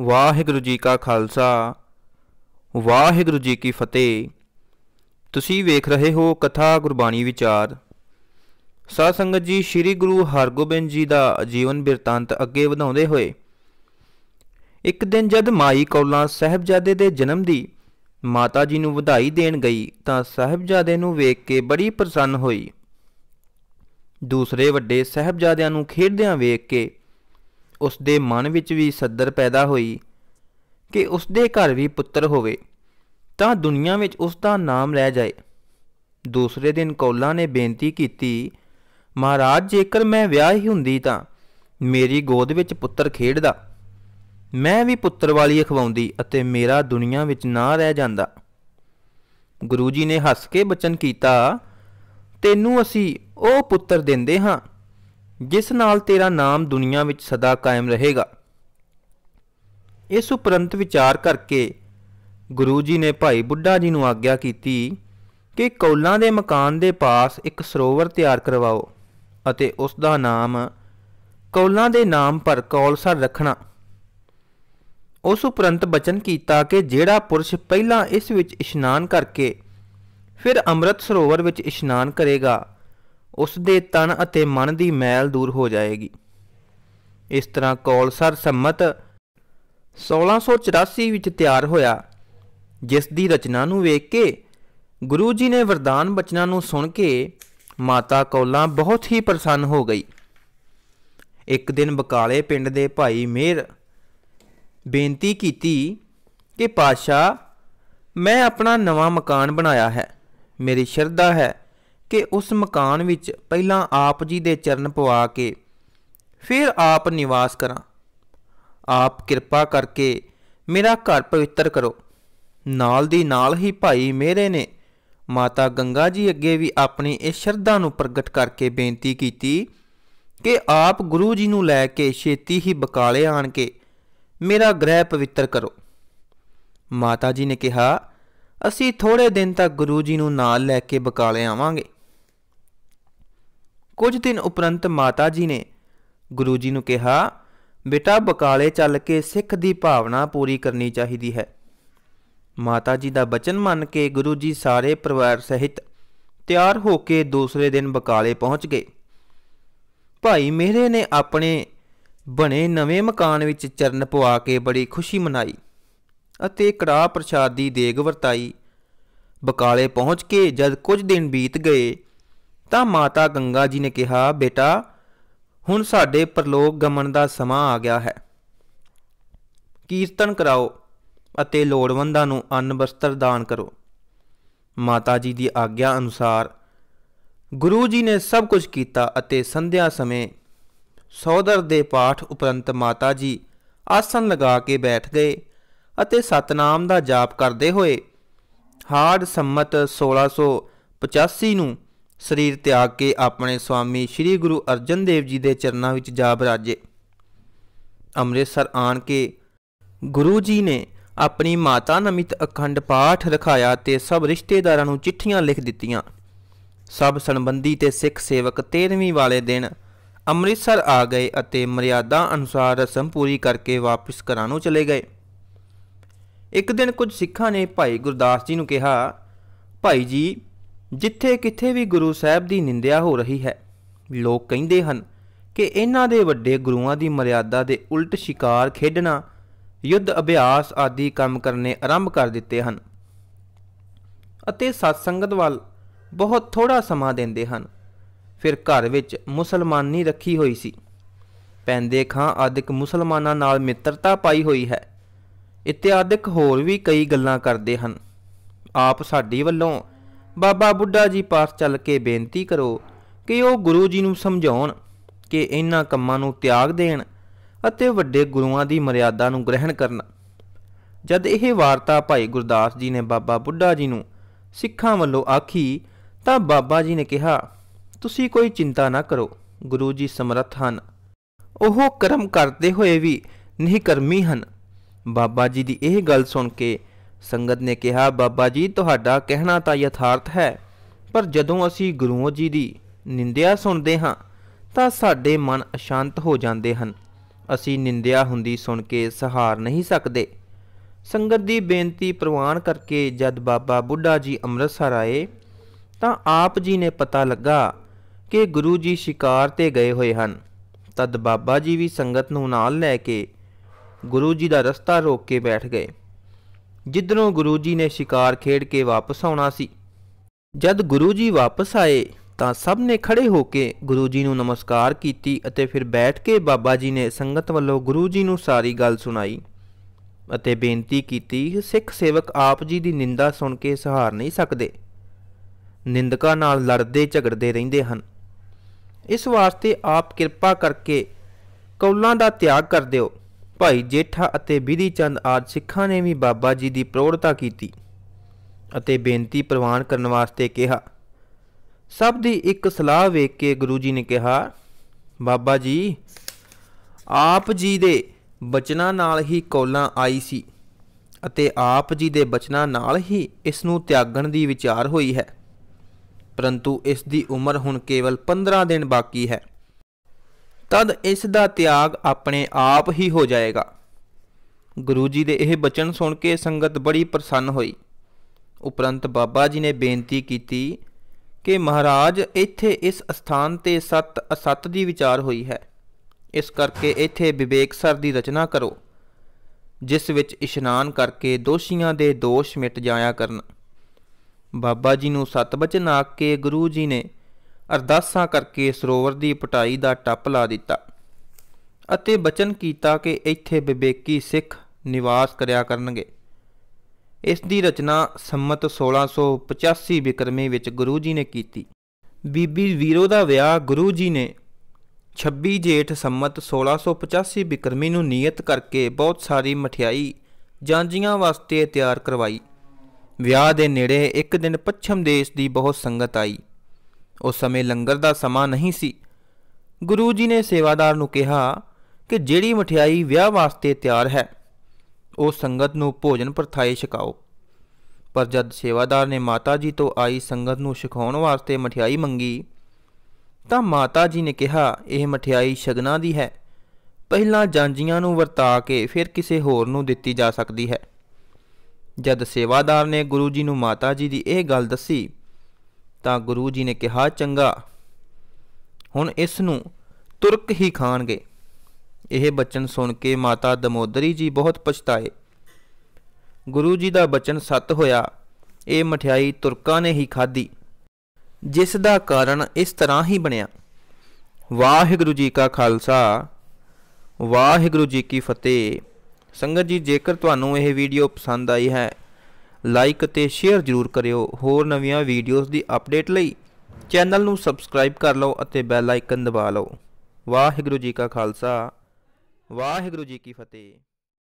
ਵਾਹਿਗੁਰੂ ਜੀ ਕਾ ਖਾਲਸਾ ਵਾਹਿਗੁਰੂ ਜੀ ਕੀ ਫਤਿਹ ਤੁਸੀਂ ਵੇਖ ਰਹੇ ਹੋ ਕਥਾ ਗੁਰਬਾਣੀ ਵਿਚਾਰ ਸਾਧ ਸੰਗਤ ਜੀ ਸ੍ਰੀ ਗੁਰੂ ਹਰਗੋਬਿੰਦ ਜੀ ਦਾ ਜੀਵਨ ਬਿਰਤਾਂਤ ਅੱਗੇ ਵਧਾਉਂਦੇ ਹੋਏ ਇੱਕ ਦਿਨ ਜਦ ਮਾਈ ਕੌਲਾਂ ਸਹਿਬਜ਼ਾਦੇ ਦੇ ਜਨਮ ਦੀ ਮਾਤਾ ਜੀ ਨੂੰ ਵਧਾਈ ਦੇਣ ਗਈ ਤਾਂ ਸਹਿਬਜ਼ਾਦੇ ਨੂੰ ਵੇਖ ਕੇ ਬੜੀ ਪ੍ਰਸੰਨ ਹੋਈ ਦੂਸਰੇ ਵੱਡੇ ਸਹਿਬਜ਼ਾਦਿਆਂ ਨੂੰ ਖੇਡਦਿਆਂ ਵੇਖ ਕੇ ਉਸ ਦੇ ਮਨ ਵਿੱਚ ਵੀ ਸੱਦਰ ਪੈਦਾ ਹੋਈ ਕਿ ਉਸ ਦੇ ਘਰ ਵੀ ਪੁੱਤਰ ਹੋਵੇ ਤਾਂ ਦੁਨੀਆ ਵਿੱਚ ਉਸ ਦਾ ਨਾਮ ਰਹਿ ਜਾਏ ਦੂਸਰੇ ਦਿਨ ਕੌਲਾ ਨੇ ਬੇਨਤੀ ਕੀਤੀ ਮਹਾਰਾਜ ਜੇਕਰ ਮੈਂ ਵਿਆਹ ਹੀ ਹੁੰਦੀ ਤਾਂ ਮੇਰੀ ਗੋਦ ਵਿੱਚ ਪੁੱਤਰ ਖੇਡਦਾ ਮੈਂ ਵੀ ਪੁੱਤਰ ਵਾਲੀ ਖਵਾਉਂਦੀ ਅਤੇ ਮੇਰਾ ਦੁਨੀਆ ਵਿੱਚ ਨਾ ਰਹਿ ਜਾਂਦਾ ਗੁਰੂ ਜੀ ਨੇ ਹੱਸ ਕੇ ਬਚਨ ਕੀਤਾ ਤੈਨੂੰ ਅਸੀਂ ਉਹ ਪੁੱਤਰ ਦਿੰਦੇ ਹਾਂ ਜਿਸ ਨਾਲ ਤੇਰਾ ਨਾਮ ਦੁਨੀਆ ਵਿੱਚ ਸਦਾ ਕਾਇਮ ਰਹੇਗਾ ਇਸ ਉਪਰੰਤ ਵਿਚਾਰ ਕਰਕੇ ਗੁਰੂ ਜੀ ਨੇ ਭਾਈ ਬੁੱਢਾ ਜੀ ਨੂੰ ਆਗਿਆ ਕੀਤੀ ਕਿ ਕੌਲਾਂ ਦੇ ਮਕਾਨ ਦੇ ਪਾਸ ਇੱਕ ਸਰੋਵਰ ਤਿਆਰ ਕਰਵਾਓ ਅਤੇ ਉਸ ਦਾ ਨਾਮ ਕੌਲਾਂ ਦੇ ਨਾਮ ਪਰ ਕੌਲਸਰ ਰੱਖਣਾ ਉਸ ਉਪਰੰਤ ਬਚਨ ਕੀਤਾ ਕਿ ਜਿਹੜਾ ਪੁਰਸ਼ ਪਹਿਲਾਂ ਇਸ ਵਿੱਚ ਇਸ਼ਨਾਨ ਕਰਕੇ ਫਿਰ ਅੰਮ੍ਰਿਤ ਸਰੋਵਰ ਵਿੱਚ ਇਸ਼ਨਾਨ ਕਰੇਗਾ ਉਸ ਦੇ ਤਨ ਅਤੇ ਮਨ ਦੀ ਮੈਲ ਦੂਰ ਹੋ ਜਾਏਗੀ ਇਸ ਤਰ੍ਹਾਂ ਕੌਲਸਰ ਸੰਮਤ 1684 ਵਿੱਚ ਤਿਆਰ ਹੋਇਆ ਜਿਸ ਦੀ ਰਚਨਾ ਨੂੰ ਵੇਖ ਕੇ ਗੁਰੂ ਜੀ ਨੇ ਵਰਦਾਨ ਬਚਨਾਂ ਨੂੰ ਸੁਣ ਕੇ ਮਾਤਾ ਕੌਲਾਂ ਬਹੁਤ ਹੀ ਪ੍ਰਸੰਨ ਹੋ ਗਈ ਇੱਕ ਦਿਨ ਬਕਾਲੇ ਪਿੰਡ ਦੇ ਭਾਈ ਮੇਰ ਬੇਨਤੀ ਕੀਤੀ ਕਿ ਪਾਸ਼ਾ ਮੈਂ ਆਪਣਾ ਨਵਾਂ ਮਕਾਨ ਬਣਾਇਆ ਹੈ ਮੇਰੀ ਸ਼ਰਧਾ ਹੈ ਕਿ ਉਸ ਮਕਾਨ ਵਿੱਚ ਪਹਿਲਾਂ ਆਪ ਜੀ ਦੇ ਚਰਨ ਪਵਾ ਕੇ ਫਿਰ ਆਪ ਨਿਵਾਸ ਕਰਾਂ ਆਪ ਕਿਰਪਾ ਕਰਕੇ ਮੇਰਾ ਘਰ ਪਵਿੱਤਰ ਕਰੋ ਨਾਲ ਦੀ ਨਾਲ ਹੀ ਭਾਈ ਮੇਰੇ ਨੇ ਮਾਤਾ ਗੰਗਾ ਜੀ ਅੱਗੇ ਵੀ ਆਪਣੀ ਇਸ ਸ਼ਰਧਾ ਨੂੰ ਪ੍ਰਗਟ ਕਰਕੇ ਬੇਨਤੀ ਕੀਤੀ ਕਿ ਆਪ ਗੁਰੂ ਜੀ ਨੂੰ ਲੈ ਕੇ ਛੇਤੀ ਹੀ ਬਕਾਲੇ ਆਣ ਕੇ ਮੇਰਾ ਗ੍ਰਹਿ ਪਵਿੱਤਰ ਕਰੋ ਮਾਤਾ ਜੀ ਨੇ ਕਿਹਾ ਅਸੀਂ ਥੋੜੇ ਦਿਨ ਤੱਕ ਗੁਰੂ ਜੀ ਨੂੰ ਨਾਲ ਲੈ ਕੇ ਬਕਾਲੇ ਆਵਾਂਗੇ ਕੁਝ ਦਿਨ ਉਪਰੰਤ ਮਾਤਾ ਜੀ ਨੇ ਗੁਰੂ ਜੀ ਨੂੰ ਕਿਹਾ ਬੇਟਾ ਬਕਾਲੇ ਚੱਲ ਕੇ ਸਿੱਖ ਦੀ ਭਾਵਨਾ ਪੂਰੀ ਕਰਨੀ ਚਾਹੀਦੀ ਹੈ ਮਾਤਾ ਜੀ ਦਾ ਬਚਨ ਮੰਨ ਕੇ ਗੁਰੂ ਜੀ ਸਾਰੇ ਪਰਿਵਾਰ ਸਹਿਤ ਤਿਆਰ ਹੋ ਕੇ ਦੂਸਰੇ ਦਿਨ ਬਕਾਲੇ ਪਹੁੰਚ ਗਏ ਭਾਈ ਮਿਹਰੇ ਨੇ ਆਪਣੇ ਬਣੇ ਨਵੇਂ ਮਕਾਨ ਵਿੱਚ ਚਰਨ ਪਵਾ ਕੇ ਬੜੀ ਖੁਸ਼ੀ ਮਨਾਈ ਅਤੇ ਕੜਾਹ ਪ੍ਰਸ਼ਾਦ ਦੀ ਦੇਗ ਵਰਤਾਈ ਬਕਾਲੇ ਪਹੁੰਚ ਕੇ ਜਦ ਕੁਝ ਦਿਨ ਬੀਤ ਗਏ ਤਾਂ ਮਾਤਾ ਗੰਗਾ ਜੀ ਨੇ ਕਿਹਾ ਬੇਟਾ ਹੁਣ ਸਾਡੇ ਪ੍ਰਲੋਕ ਗਮਨ ਦਾ ਸਮਾਂ ਆ ਗਿਆ ਹੈ ਕੀਰਤਨ ਕਰਾਓ ਅਤੇ ਲੋੜਵੰਦਾਂ ਨੂੰ ਅੰਨ ਵਸਤਰ ਦਾਨ ਕਰੋ ਮਾਤਾ ਜੀ ਦੀ ਆਗਿਆ ਅਨੁਸਾਰ ਗੁਰੂ ਜੀ ਨੇ ਸਭ ਕੁਝ ਕੀਤਾ ਅਤੇ ਸੰਧਿਆ ਸਮੇਂ ਸੌਦਰ ਦੇ ਪਾਠ ਉਪਰੰਤ ਮਾਤਾ ਜੀ ਆਸਨ ਲਗਾ ਕੇ ਬੈਠ ਗਏ ਅਤੇ ਸਤਨਾਮ ਦਾ ਜਾਪ ਕਰਦੇ ਹੋਏ ਹਾੜ ਸੰਮਤ 1685 ਨੂੰ ਸਰੀਰ ਤਿਆਗ ਕੇ ਆਪਣੇ ਸਵਾਮੀ ਸ੍ਰੀ ਗੁਰੂ ਅਰਜਨ ਦੇਵ ਜੀ ਦੇ ਚਰਨਾਂ ਵਿੱਚ ਜਾ ਬਰਾਜੇ ਅੰਮ੍ਰਿਤਸਰ ਆਣ ਕੇ ਗੁਰੂ ਜੀ ਨੇ ਆਪਣੀ ਮਾਤਾ ਨਮਿਤ ਅਖੰਡ ਪਾਠ ਰਖਾਇਆ ਤੇ ਸਭ ਰਿਸ਼ਤੇਦਾਰਾਂ ਨੂੰ ਚਿੱਠੀਆਂ ਲਿਖ ਦਿੱਤੀਆਂ ਸਭ ਸੰਬੰਧੀ ਤੇ ਸਿੱਖ ਸੇਵਕ 13ਵੀਂ ਵਾਲੇ ਦਿਨ ਅੰਮ੍ਰਿਤਸਰ ਆ ਗਏ ਅਤੇ ਮਰਿਆਦਾ ਅਨੁਸਾਰ ਰਸਮ ਪੂਰੀ ਕਰਕੇ ਵਾਪਸ ਘਰਾਂ ਨੂੰ ਚਲੇ ਗਏ ਇੱਕ ਦਿਨ ਕੁਝ ਸਿੱਖਾਂ ਨੇ ਭਾਈ ਗੁਰਦਾਸ ਜੀ ਨੂੰ ਕਿਹਾ ਭਾਈ ਜੀ ਜਿੱਥੇ ਕਿੱਥੇ ਵੀ ਗੁਰੂ ਸਾਹਿਬ ਦੀ ਨਿੰਦਿਆ ਹੋ ਰਹੀ ਹੈ ਲੋਕ ਕਹਿੰਦੇ ਹਨ ਕਿ ਇਹਨਾਂ ਦੇ ਵੱਡੇ ਗੁਰੂਆਂ ਦੀ ਮਰਿਆਦਾ ਦੇ ਉਲਟ ਸ਼ਿਕਾਰ ਖੇਡਣਾ ਯੁੱਧ ਅਭਿਆਸ ਆਦਿ ਕੰਮ ਕਰਨੇ ਆਰੰਭ ਕਰ ਦਿੱਤੇ ਹਨ ਅਤੇ ਸਤ ਸੰਗਤ ਵੱਲ ਬਹੁਤ ਥੋੜਾ ਸਮਾਂ ਦਿੰਦੇ ਹਨ ਫਿਰ ਘਰ ਵਿੱਚ ਮੁਸਲਮਾਨੀ ਰੱਖੀ ਹੋਈ ਸੀ ਪੈਂਦੇ ਖਾਂ ਆਦਿਕ ਮੁਸਲਮਾਨਾਂ ਨਾਲ ਮਿੱਤਰਤਾ ਪਾਈ ਹੋਈ ਹੈ ਇਤਿਆਦਿਕ ਹੋਰ ਵੀ ਕਈ ਗੱਲਾਂ ਕਰਦੇ ਹਨ ਆਪ ਸਾਡੀ ਵੱਲੋਂ ਬਾਬਾ ਬੁੱਢਾ ਜੀ ਪਾਸ ਚੱਲ ਕੇ ਬੇਨਤੀ ਕਰੋ ਕਿ ਉਹ ਗੁਰੂ ਜੀ ਨੂੰ ਸਮਝਾਉਣ ਕਿ ਇਹਨਾਂ ਕੰਮਾਂ ਨੂੰ ਤਿਆਗ ਦੇਣ ਅਤੇ ਵੱਡੇ ਗੁਰੂਆਂ ਦੀ ਮਰਿਆਦਾ ਨੂੰ ਗ੍ਰਹਿਣ ਕਰਨਾ ਜਦ ਇਹ ਵਾਰਤਾ ਭਾਈ ਗੁਰਦਾਸ ਜੀ ਨੇ ਬਾਬਾ ਬੁੱਢਾ ਜੀ ਨੂੰ ਸਿੱਖਾਂ ਵੱਲੋਂ ਆਖੀ ਤਾਂ ਬਾਬਾ ਜੀ ਨੇ ਕਿਹਾ ਤੁਸੀਂ ਕੋਈ ਚਿੰਤਾ ਨਾ ਕਰੋ ਗੁਰੂ ਜੀ ਸਮਰੱਥ ਹਨ ਉਹ ਕਰਮ ਕਰਦੇ ਹੋਏ ਵੀ ਨਿਹਕਰਮੀ ਹਨ ਬਾਬਾ ਜੀ ਦੀ ਇਹ ਗੱਲ ਸੁਣ ਕੇ ਸੰਗਤ ਨੇ ਕਿਹਾ ਬਾਬਾ ਜੀ ਤੁਹਾਡਾ ਕਹਿਣਾ ਤਾਂ ਯਥਾਰਥ ਹੈ ਪਰ ਜਦੋਂ ਅਸੀਂ ਗੁਰੂਆਂ ਜੀ ਦੀ ਨਿੰਦਿਆ ਸੁਣਦੇ ਹਾਂ ਤਾਂ ਸਾਡੇ ਮਨ ਅਸ਼ਾਂਤ ਹੋ ਜਾਂਦੇ ਹਨ ਅਸੀਂ ਨਿੰਦਿਆ ਹੁੰਦੀ ਸੁਣ ਕੇ ਸਹਾਰ ਨਹੀਂ ਸਕਦੇ ਸੰਗਤ ਦੀ ਬੇਨਤੀ ਪ੍ਰਵਾਨ ਕਰਕੇ ਜਦ ਬਾਬਾ ਬੁੱਢਾ ਜੀ ਅੰਮ੍ਰਿਤਸਰ ਆਏ ਤਾਂ ਆਪ ਜੀ ਨੇ ਪਤਾ ਲੱਗਾ ਕਿ ਗੁਰੂ ਜੀ ਸ਼ਿਕਾਰ ਤੇ ਗਏ ਹੋਏ ਹਨ ਤਦ ਬਾਬਾ ਜੀ ਵੀ ਸੰਗਤ ਨੂੰ ਨਾਲ ਲੈ ਕੇ ਗੁਰੂ ਜੀ ਦਾ ਰਸਤਾ ਰੋਕ ਕੇ ਬੈਠ ਗਏ ਜਿੱਧਰੋਂ ਗੁਰੂ ਜੀ ਨੇ ਸ਼ਿਕਾਰ ਖੇਡ ਕੇ ਵਾਪਸ ਆਉਣਾ ਸੀ ਜਦ ਗੁਰੂ ਜੀ ਵਾਪਸ ਆਏ ਤਾਂ ਸਭ ਨੇ ਖੜੇ ਹੋ ਕੇ ਗੁਰੂ ਜੀ ਨੂੰ ਨਮਸਕਾਰ ਕੀਤੀ ਅਤੇ ਫਿਰ ਬੈਠ ਕੇ ਬਾਬਾ ਜੀ ਨੇ ਸੰਗਤ ਵੱਲੋਂ ਗੁਰੂ ਜੀ ਨੂੰ ਸਾਰੀ ਗੱਲ ਸੁਣਾਈ ਅਤੇ ਬੇਨਤੀ ਕੀਤੀ ਸਿੱਖ ਸੇਵਕ ਆਪ ਜੀ ਦੀ ਨਿੰਦਾ ਸੁਣ ਕੇ ਸਹਾਰ ਨਹੀਂ ਸਕਦੇ ਨਿੰਦਕਾਂ ਨਾਲ ਲੜਦੇ ਝਗੜਦੇ ਰਹਿੰਦੇ ਹਨ ਇਸ ਵਾਸਤੇ ਆਪ ਕਿਰਪਾ ਕਰਕੇ ਕੌਲਾਂ ਦਾ ਤਿਆਗ ਕਰ ਦਿਓ ਭਾਈ ਜੇਠਾ ਅਤੇ ਬਿਧੀ ਚੰਦ ਆਦ ਸਿੱਖਾਂ ਨੇ ਵੀ ਬਾਬਾ ਜੀ ਦੀ ਪ੍ਰੋੜਤਾ ਕੀਤੀ ਅਤੇ ਬੇਨਤੀ ਪ੍ਰਵਾਨ ਕਰਨ ਵਾਸਤੇ ਕਿਹਾ ਸਭ ਦੀ ਇੱਕ ਸਲਾਹ ਵੇਖ ਕੇ ਗੁਰੂ ਜੀ ਨੇ ਕਿਹਾ ਬਾਬਾ ਜੀ ਆਪ ਜੀ ਦੇ ਬਚਨਾਂ ਨਾਲ ਹੀ ਕੋਲਾਂ ਆਈ ਸੀ ਅਤੇ ਆਪ ਜੀ ਦੇ ਬਚਨਾਂ ਨਾਲ ਹੀ ਇਸ ਨੂੰ ਤਿਆਗਣ ਦੀ ਵਿਚਾਰ ਹੋਈ ਹੈ ਪਰੰਤੂ ਇਸ ਦੀ ਉਮਰ ਹੁਣ ਕੇਵਲ 15 ਦਿਨ ਬਾਕੀ ਹੈ ਤਦ ਇਸ ਦਾ ਤਿਆਗ ਆਪਣੇ ਆਪ ਹੀ ਹੋ ਜਾਏਗਾ ਗੁਰੂ ਜੀ ਦੇ ਇਹ ਬਚਨ ਸੁਣ ਕੇ ਸੰਗਤ ਬੜੀ ਪ੍ਰਸੰਨ ਹੋਈ ਉਪਰੰਤ ਬਾਬਾ ਜੀ ਨੇ ਬੇਨਤੀ ਕੀਤੀ ਕਿ ਮਹਾਰਾਜ ਇੱਥੇ ਇਸ ਸਥਾਨ ਤੇ ਸਤ ਅਸਤ ਦੀ ਵਿਚਾਰ ਹੋਈ ਹੈ ਇਸ ਕਰਕੇ ਇੱਥੇ ਵਿਵੇਕ ਸਰ ਦੀ ਰਚਨਾ ਕਰੋ ਜਿਸ ਵਿੱਚ ਇਸ਼ਨਾਨ ਕਰਕੇ ਦੋਸ਼ੀਆਂ ਦੇ ਦੋਸ਼ ਮਿਟ ਜਾਇਆ ਕਰਨ ਬਾਬਾ ਜੀ ਨੂੰ ਸਤ ਆਖ ਕੇ ਗੁਰੂ ਜੀ ਨੇ ਅਰਦਾਸਾਂ ਕਰਕੇ ਸਰੋਵਰ ਦੀ ਪਟਾਈ ਦਾ ਟੱਪ ਲਾ ਦਿੱਤਾ ਅਤੇ ਬਚਨ ਕੀਤਾ ਕਿ ਇੱਥੇ ਵਿਵੇਕੀ ਸਿੱਖ ਨਿਵਾਸ ਕਰਿਆ ਕਰਨਗੇ ਇਸ ਦੀ ਰਚਨਾ ਸੰਮਤ 1685 ਬਿਕਰਮੀ ਵਿੱਚ ਗੁਰੂ ਜੀ ਨੇ ਕੀਤੀ ਬੀਬੀ ਵੀਰੋ ਦਾ ਵਿਆਹ ਗੁਰੂ ਜੀ ਨੇ 26 ਜੇਠ ਸੰਮਤ 1685 ਬਿਕਰਮੀ ਨੂੰ ਨਿਯਤ ਕਰਕੇ ਬਹੁਤ ਸਾਰੀ ਮਠਿਆਈ ਜਾਂਜੀਆਂ ਵਾਸਤੇ ਤਿਆਰ ਕਰਵਾਈ ਵਿਆਹ ਦੇ ਨੇੜੇ ਇੱਕ ਦਿਨ ਪੱਛਮ ਦੇਸ਼ ਦੀ ਬਹੁਤ ਸੰਗਤ ਆਈ ਉਸ ਸਮੇਂ ਲੰਗਰ ਦਾ ਸਮਾਂ ਨਹੀਂ ਸੀ ਗੁਰੂ ਜੀ ਨੇ ਸੇਵਾਦਾਰ ਨੂੰ ਕਿਹਾ ਕਿ ਜਿਹੜੀ ਮਠਿਆਈ ਵਿਆਹ ਵਾਸਤੇ ਤਿਆਰ ਹੈ ਉਹ ਸੰਗਤ ਨੂੰ ਭੋਜਨ ਪਰਥਾਏ ਛਕਾਓ ਪਰ ਜਦ ਸੇਵਾਦਾਰ ਨੇ ਮਾਤਾ ਜੀ ਤੋਂ ਆਈ ਸੰਗਤ ਨੂੰ ਛਕਾਉਣ ਵਾਸਤੇ ਮਠਿਆਈ ਮੰਗੀ ਤਾਂ ਮਾਤਾ ਜੀ ਨੇ ਕਿਹਾ ਇਹ ਮਠਿਆਈ ਸ਼ਗਨਾ ਦੀ ਹੈ ਪਹਿਲਾਂ ਜਾਂਜੀਆਂ ਨੂੰ ਵਰਤਾ ਕੇ ਫਿਰ ਕਿਸੇ ਹੋਰ ਨੂੰ ਦਿੱਤੀ ਜਾ ਸਕਦੀ ਹੈ ਜਦ ਸੇਵਾਦਾਰ ਨੇ ਗੁਰੂ ਜੀ ਨੂੰ ਮਾਤਾ ਜੀ ਦੀ ਇਹ ਗੱਲ ਦੱਸੀ ਤਾਂ ਗੁਰੂ ਜੀ ਨੇ ਕਿਹਾ ਚੰਗਾ ਹੁਣ ਇਸ ਨੂੰ ਤੁਰਕ ਹੀ ਖਾਣਗੇ ਇਹ ਬਚਨ ਸੁਣ ਕੇ ਮਾਤਾ ਦਮੋਦਰੀ ਜੀ ਬਹੁਤ ਪਛਤਾਏ ਗੁਰੂ ਜੀ ਦਾ ਬਚਨ ਸੱਤ ਹੋਇਆ ਇਹ ਮਠਿਆਈ ਤੁਰਕਾਂ ਨੇ ਹੀ ਖਾਧੀ ਜਿਸ ਦਾ ਕਾਰਨ ਇਸ ਤਰ੍ਹਾਂ ਹੀ ਬਣਿਆ ਵਾਹਿਗੁਰੂ ਜੀ ਕਾ ਖਾਲਸਾ ਵਾਹਿਗੁਰੂ ਜੀ ਕੀ ਫਤਿਹ ਸੰਗਤ ਜੀ ਜੇਕਰ ਤੁਹਾਨੂੰ ਇਹ ਵੀਡੀਓ ਪਸੰਦ ਆਈ ਹੈ ਲਾਈਕ ਅਤੇ ਸ਼ੇਅਰ ਜ਼ਰੂਰ ਕਰਿਓ ਹੋਰ ਨਵੀਆਂ ਵੀਡੀਓਜ਼ ਦੀ ਅਪਡੇਟ ਲਈ ਚੈਨਲ ਨੂੰ ਸਬਸਕ੍ਰਾਈਬ ਕਰ ਲਓ ਅਤੇ ਬੈਲ ਆਈਕਨ ਦਬਾ ਲਓ ਵਾਹਿਗੁਰੂ ਜੀ ਕਾ ਖਾਲਸਾ ਵਾਹਿਗੁਰੂ ਜੀ ਕੀ ਫਤਿਹ